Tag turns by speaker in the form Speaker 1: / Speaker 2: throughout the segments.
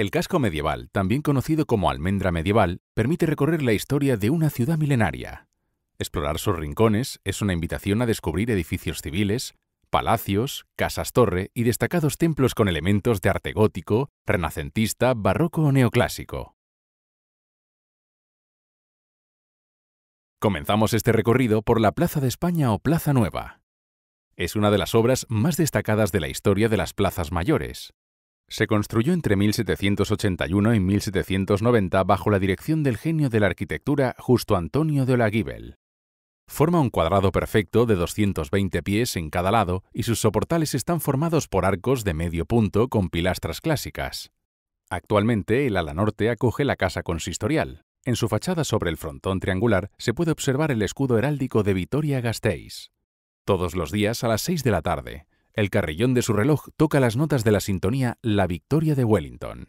Speaker 1: El casco medieval, también conocido como almendra medieval, permite recorrer la historia de una ciudad milenaria. Explorar sus rincones es una invitación a descubrir edificios civiles, palacios, casas torre y destacados templos con elementos de arte gótico, renacentista, barroco o neoclásico. Comenzamos este recorrido por la Plaza de España o Plaza Nueva. Es una de las obras más destacadas de la historia de las plazas mayores. Se construyó entre 1781 y 1790 bajo la dirección del genio de la arquitectura Justo Antonio de Olaguibel. Forma un cuadrado perfecto de 220 pies en cada lado y sus soportales están formados por arcos de medio punto con pilastras clásicas. Actualmente el ala norte acoge la casa consistorial. En su fachada sobre el frontón triangular se puede observar el escudo heráldico de Vitoria-Gasteiz. Todos los días a las 6 de la tarde, el carrillón de su reloj toca las notas de la sintonía La Victoria de Wellington.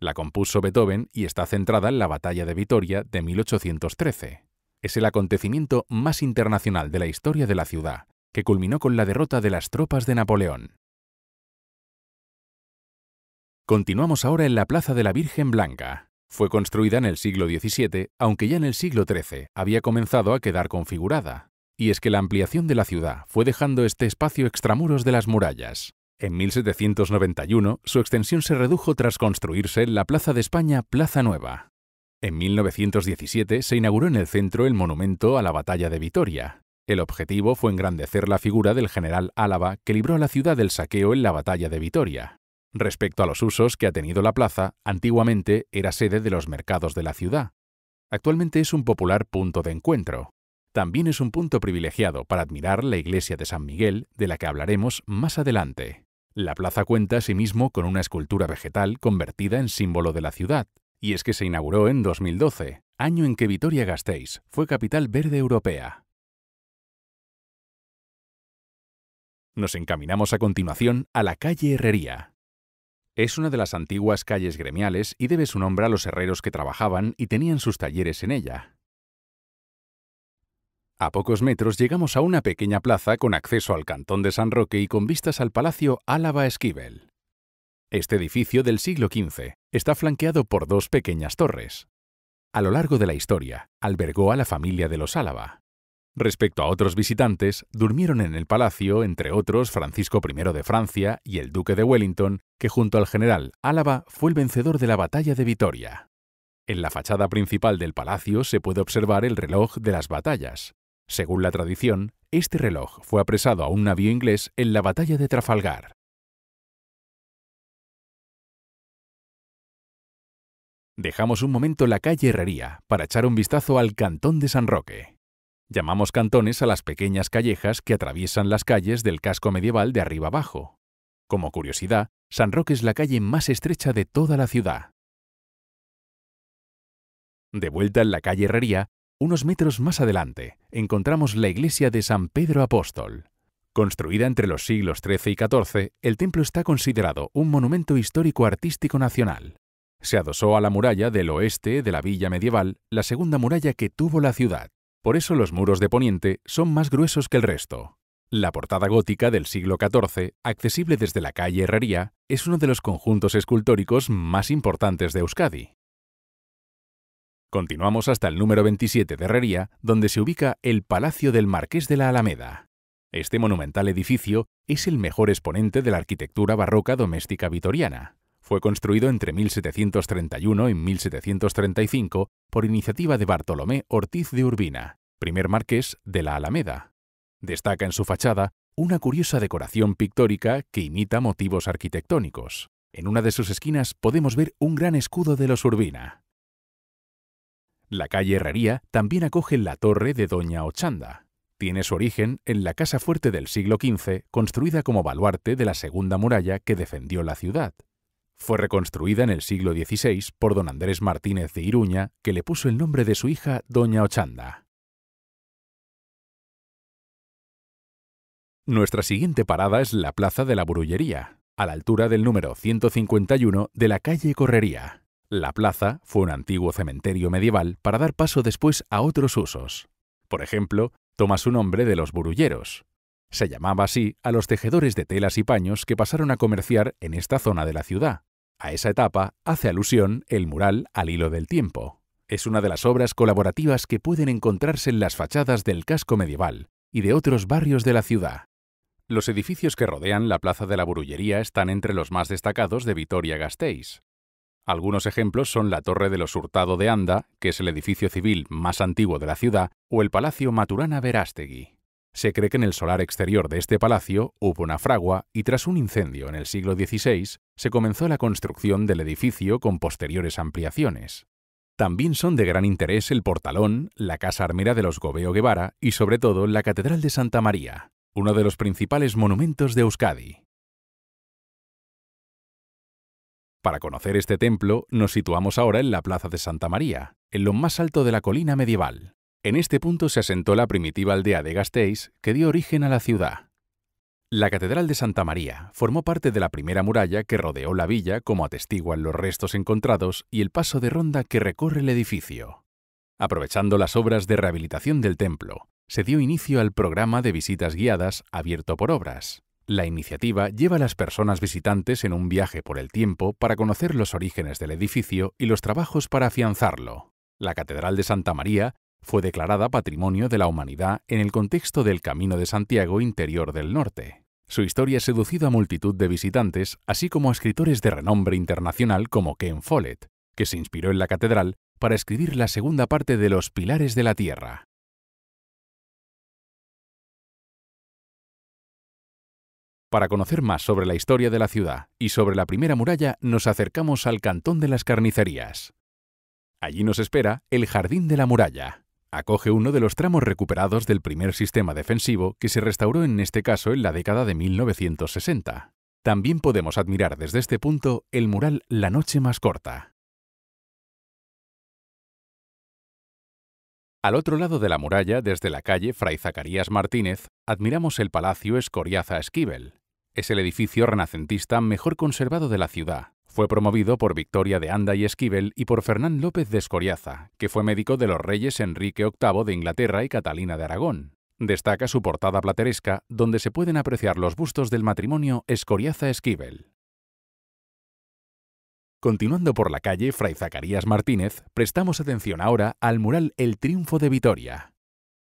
Speaker 1: La compuso Beethoven y está centrada en la Batalla de Vitoria de 1813. Es el acontecimiento más internacional de la historia de la ciudad, que culminó con la derrota de las tropas de Napoleón. Continuamos ahora en la Plaza de la Virgen Blanca. Fue construida en el siglo XVII, aunque ya en el siglo XIII había comenzado a quedar configurada y es que la ampliación de la ciudad fue dejando este espacio extramuros de las murallas. En 1791, su extensión se redujo tras construirse la Plaza de España Plaza Nueva. En 1917 se inauguró en el centro el monumento a la Batalla de Vitoria. El objetivo fue engrandecer la figura del general Álava que libró a la ciudad del saqueo en la Batalla de Vitoria. Respecto a los usos que ha tenido la plaza, antiguamente era sede de los mercados de la ciudad. Actualmente es un popular punto de encuentro también es un punto privilegiado para admirar la iglesia de San Miguel, de la que hablaremos más adelante. La plaza cuenta asimismo con una escultura vegetal convertida en símbolo de la ciudad, y es que se inauguró en 2012, año en que Vitoria-Gasteiz fue capital verde europea. Nos encaminamos a continuación a la calle Herrería. Es una de las antiguas calles gremiales y debe su nombre a los herreros que trabajaban y tenían sus talleres en ella. A pocos metros llegamos a una pequeña plaza con acceso al Cantón de San Roque y con vistas al Palacio Álava Esquivel. Este edificio del siglo XV está flanqueado por dos pequeñas torres. A lo largo de la historia, albergó a la familia de los Álava. Respecto a otros visitantes, durmieron en el palacio, entre otros, Francisco I de Francia y el duque de Wellington, que junto al general Álava fue el vencedor de la batalla de Vitoria. En la fachada principal del palacio se puede observar el reloj de las batallas, según la tradición, este reloj fue apresado a un navío
Speaker 2: inglés en la batalla de Trafalgar.
Speaker 1: Dejamos un momento la calle Herrería para echar un vistazo al Cantón de San Roque. Llamamos cantones a las pequeñas callejas que atraviesan las calles del casco medieval de arriba abajo. Como curiosidad, San Roque es la calle más estrecha de toda la ciudad. De vuelta en la calle Herrería, unos metros más adelante encontramos la iglesia de San Pedro Apóstol. Construida entre los siglos XIII y XIV, el templo está considerado un monumento histórico artístico nacional. Se adosó a la muralla del oeste de la villa medieval, la segunda muralla que tuvo la ciudad. Por eso los muros de poniente son más gruesos que el resto. La portada gótica del siglo XIV, accesible desde la calle Herrería, es uno de los conjuntos escultóricos más importantes de Euskadi. Continuamos hasta el número 27 de Herrería, donde se ubica el Palacio del Marqués de la Alameda. Este monumental edificio es el mejor exponente de la arquitectura barroca doméstica vitoriana. Fue construido entre 1731 y 1735 por iniciativa de Bartolomé Ortiz de Urbina, primer marqués de la Alameda. Destaca en su fachada una curiosa decoración pictórica que imita motivos arquitectónicos. En una de sus esquinas podemos ver un gran escudo de los Urbina. La calle Herrería también acoge la torre de Doña Ochanda. Tiene su origen en la casa fuerte del siglo XV, construida como baluarte de la segunda muralla que defendió la ciudad. Fue reconstruida en el siglo XVI por don Andrés Martínez de Iruña, que le puso el nombre de su hija Doña
Speaker 2: Ochanda. Nuestra siguiente
Speaker 1: parada es la Plaza de la Burullería, a la altura del número 151 de la calle Correría. La plaza fue un antiguo cementerio medieval para dar paso después a otros usos. Por ejemplo, toma su nombre de los burulleros. Se llamaba así a los tejedores de telas y paños que pasaron a comerciar en esta zona de la ciudad. A esa etapa hace alusión el mural al hilo del tiempo. Es una de las obras colaborativas que pueden encontrarse en las fachadas del casco medieval y de otros barrios de la ciudad. Los edificios que rodean la Plaza de la Burullería están entre los más destacados de Vitoria-Gasteiz. Algunos ejemplos son la Torre de los Hurtado de Anda, que es el edificio civil más antiguo de la ciudad, o el Palacio Maturana Verástegui. Se cree que en el solar exterior de este palacio hubo una fragua y tras un incendio en el siglo XVI se comenzó la construcción del edificio con posteriores ampliaciones. También son de gran interés el portalón, la Casa Armera de los Gobeo Guevara y sobre todo la Catedral de Santa María, uno de los principales monumentos de Euskadi. Para conocer este templo, nos situamos ahora en la Plaza de Santa María, en lo más alto de la colina medieval. En este punto se asentó la primitiva aldea de Gasteiz, que dio origen a la ciudad. La Catedral de Santa María formó parte de la primera muralla que rodeó la villa, como atestiguan los restos encontrados y el paso de ronda que recorre el edificio. Aprovechando las obras de rehabilitación del templo, se dio inicio al programa de visitas guiadas abierto por obras, la iniciativa lleva a las personas visitantes en un viaje por el tiempo para conocer los orígenes del edificio y los trabajos para afianzarlo. La Catedral de Santa María fue declarada Patrimonio de la Humanidad en el contexto del Camino de Santiago Interior del Norte. Su historia ha seducido a multitud de visitantes, así como a escritores de renombre internacional como Ken Follett, que se inspiró en la catedral para escribir la segunda parte de Los Pilares de la Tierra. Para conocer más sobre la historia de la ciudad y sobre la primera muralla, nos acercamos al Cantón de las Carnicerías. Allí nos espera el Jardín de la Muralla. Acoge uno de los tramos recuperados del primer sistema defensivo que se restauró en este caso en la década de 1960. También podemos admirar desde este punto el mural La Noche
Speaker 2: Más Corta. Al otro
Speaker 1: lado de la muralla, desde la calle Fray Zacarías Martínez, admiramos el Palacio Escoriaza Esquivel es el edificio renacentista mejor conservado de la ciudad. Fue promovido por Victoria de Anda y Esquivel y por Fernán López de Escoriaza, que fue médico de los reyes Enrique VIII de Inglaterra y Catalina de Aragón. Destaca su portada plateresca, donde se pueden apreciar los bustos del matrimonio Escoriaza-Esquivel. Continuando por la calle Fray Zacarías Martínez, prestamos atención ahora al mural El Triunfo de Vitoria.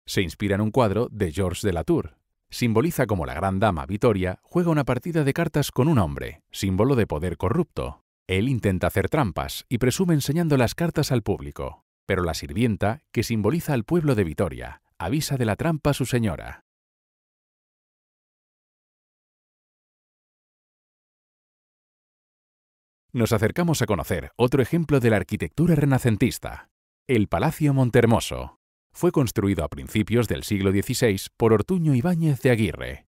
Speaker 1: Se inspira en un cuadro de Georges de Latour simboliza como la gran dama Vitoria juega una partida de cartas con un hombre, símbolo de poder corrupto. Él intenta hacer trampas y presume enseñando las cartas al público, pero la sirvienta, que simboliza al pueblo de Vitoria, avisa de la trampa a su señora.
Speaker 2: Nos acercamos a
Speaker 1: conocer otro ejemplo de la arquitectura renacentista, el Palacio Montermoso fue construido a principios del siglo XVI por Ortuño Ibáñez de Aguirre.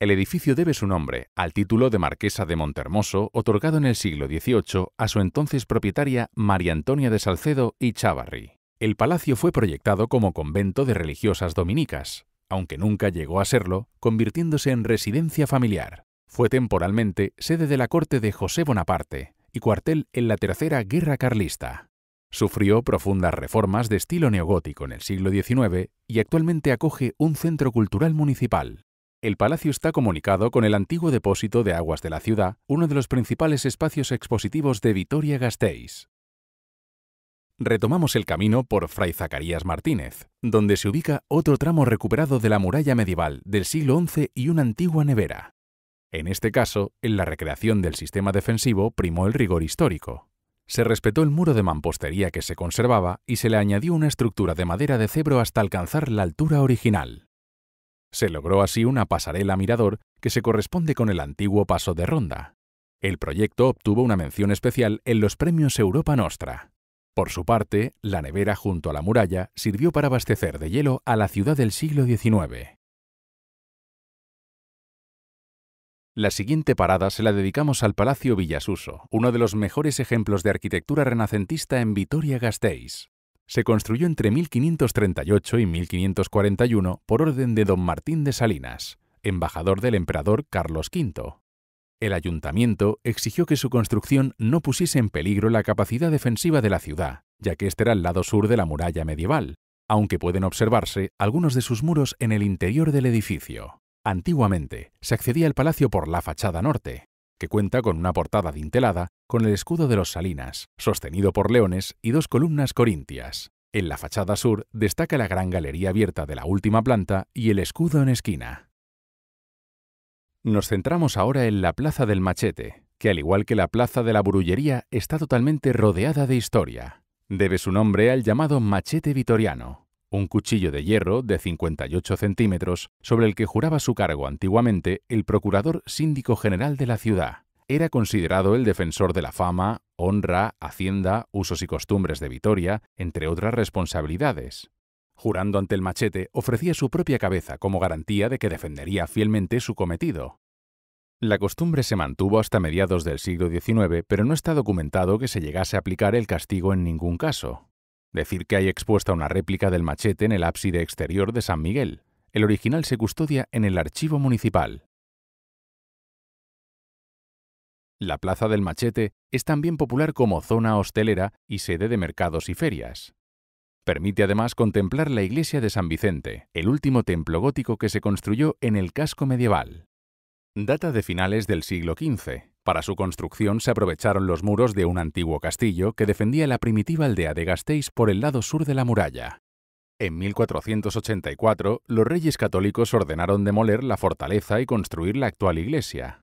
Speaker 1: El edificio debe su nombre al título de Marquesa de Montermoso otorgado en el siglo XVIII a su entonces propietaria María Antonia de Salcedo y Chavarri. El palacio fue proyectado como convento de religiosas dominicas, aunque nunca llegó a serlo, convirtiéndose en residencia familiar. Fue temporalmente sede de la corte de José Bonaparte y cuartel en la Tercera Guerra Carlista. Sufrió profundas reformas de estilo neogótico en el siglo XIX y actualmente acoge un centro cultural municipal. El palacio está comunicado con el antiguo depósito de aguas de la ciudad, uno de los principales espacios expositivos de Vitoria-Gasteiz. Retomamos el camino por Fray Zacarías Martínez, donde se ubica otro tramo recuperado de la muralla medieval del siglo XI y una antigua nevera. En este caso, en la recreación del sistema defensivo primó el rigor histórico, se respetó el muro de mampostería que se conservaba y se le añadió una estructura de madera de cebro hasta alcanzar la altura original. Se logró así una pasarela mirador que se corresponde con el antiguo paso de ronda. El proyecto obtuvo una mención especial en los premios Europa Nostra. Por su parte, la nevera junto a la muralla sirvió para abastecer de hielo a la ciudad del siglo XIX. La siguiente parada se la dedicamos al Palacio Villasuso, uno de los mejores ejemplos de arquitectura renacentista en Vitoria-Gasteiz. Se construyó entre 1538 y 1541 por orden de don Martín de Salinas, embajador del emperador Carlos V. El ayuntamiento exigió que su construcción no pusiese en peligro la capacidad defensiva de la ciudad, ya que este era el lado sur de la muralla medieval, aunque pueden observarse algunos de sus muros en el interior del edificio. Antiguamente, se accedía al palacio por la fachada norte, que cuenta con una portada dintelada con el escudo de los Salinas, sostenido por leones y dos columnas corintias. En la fachada sur destaca la gran galería abierta de la última planta y el escudo en esquina. Nos centramos ahora en la Plaza del Machete, que al igual que la Plaza de la Burullería está totalmente rodeada de historia. Debe su nombre al llamado Machete Vitoriano, un cuchillo de hierro de 58 centímetros sobre el que juraba su cargo antiguamente el procurador síndico general de la ciudad. Era considerado el defensor de la fama, honra, hacienda, usos y costumbres de Vitoria, entre otras responsabilidades. Jurando ante el machete, ofrecía su propia cabeza como garantía de que defendería fielmente su cometido. La costumbre se mantuvo hasta mediados del siglo XIX, pero no está documentado que se llegase a aplicar el castigo en ningún caso. Decir que hay expuesta una réplica del machete en el ábside exterior de San Miguel. El original se custodia en el archivo municipal. La Plaza del Machete es también popular como zona hostelera y sede de mercados y ferias. Permite además contemplar la iglesia de San Vicente, el último templo gótico que se construyó en el casco medieval. Data de finales del siglo XV para su construcción se aprovecharon los muros de un antiguo castillo que defendía la primitiva aldea de Gasteiz por el lado sur de la muralla. En 1484, los reyes católicos ordenaron demoler la fortaleza y construir la actual iglesia.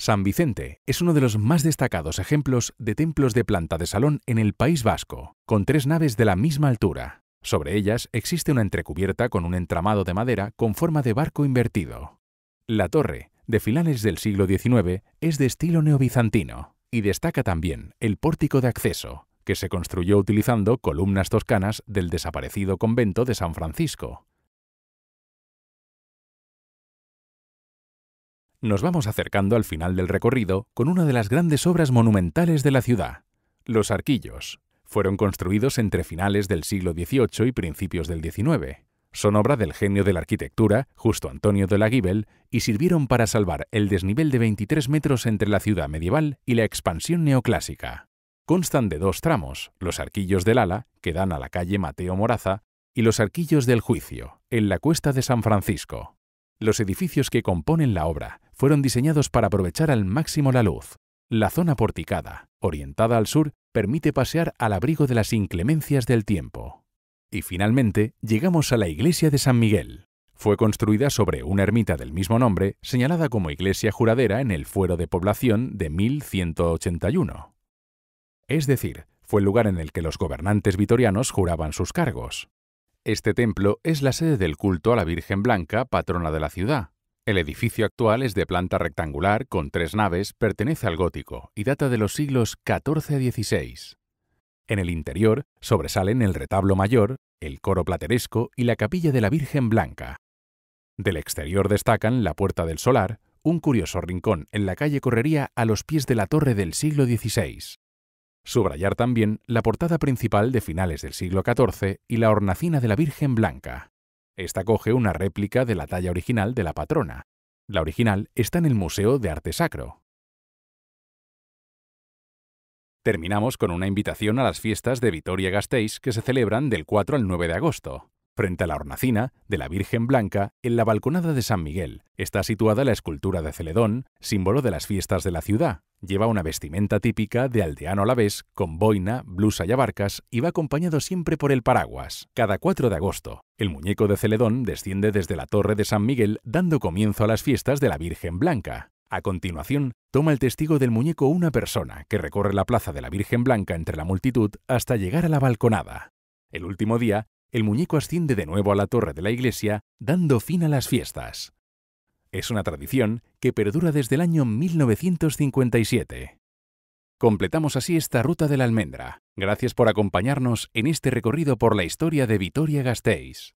Speaker 1: San Vicente es uno de los más destacados ejemplos de templos de planta de salón en el País Vasco, con tres naves de la misma altura. Sobre ellas existe una entrecubierta con un entramado de madera con forma de barco invertido. La torre, de finales del siglo XIX, es de estilo neobizantino y destaca también el pórtico de acceso, que se construyó utilizando columnas toscanas del desaparecido convento de San Francisco. Nos vamos acercando al final del recorrido con una de las grandes obras monumentales de la ciudad, los arquillos. Fueron construidos entre finales del siglo XVIII y principios del XIX. Son obra del genio de la arquitectura, Justo Antonio de la Gibel, y sirvieron para salvar el desnivel de 23 metros entre la ciudad medieval y la expansión neoclásica. Constan de dos tramos, los arquillos del ala, que dan a la calle Mateo Moraza, y los arquillos del juicio, en la cuesta de San Francisco. Los edificios que componen la obra fueron diseñados para aprovechar al máximo la luz. La zona porticada, orientada al sur, permite pasear al abrigo de las inclemencias del tiempo. Y finalmente llegamos a la iglesia de San Miguel. Fue construida sobre una ermita del mismo nombre, señalada como iglesia juradera en el fuero de población de 1181. Es decir, fue el lugar en el que los gobernantes vitorianos juraban sus cargos. Este templo es la sede del culto a la Virgen Blanca, patrona de la ciudad. El edificio actual es de planta rectangular, con tres naves, pertenece al gótico y data de los siglos XIV a XVI. En el interior sobresalen el retablo mayor, el coro plateresco y la capilla de la Virgen Blanca. Del exterior destacan la puerta del solar, un curioso rincón en la calle Correría a los pies de la torre del siglo XVI. Subrayar también la portada principal de finales del siglo XIV y la hornacina de la Virgen Blanca. Esta coge una réplica de la talla original de la patrona. La original está en el Museo de Arte Sacro. Terminamos con una invitación a las fiestas de Vitoria-Gasteiz que se celebran del 4 al 9 de agosto. Frente a la hornacina de la Virgen Blanca, en la balconada de San Miguel, está situada la escultura de Celedón, símbolo de las fiestas de la ciudad. Lleva una vestimenta típica de aldeano vez, con boina, blusa y abarcas, y va acompañado siempre por el paraguas. Cada 4 de agosto, el muñeco de Celedón desciende desde la torre de San Miguel, dando comienzo a las fiestas de la Virgen Blanca. A continuación, toma el testigo del muñeco una persona que recorre la plaza de la Virgen Blanca entre la multitud hasta llegar a la balconada. El último día, el muñeco asciende de nuevo a la torre de la iglesia, dando fin a las fiestas. Es una tradición que perdura desde el año 1957. Completamos así esta ruta de la almendra. Gracias por acompañarnos en este recorrido por la historia de
Speaker 2: Vitoria-Gasteiz.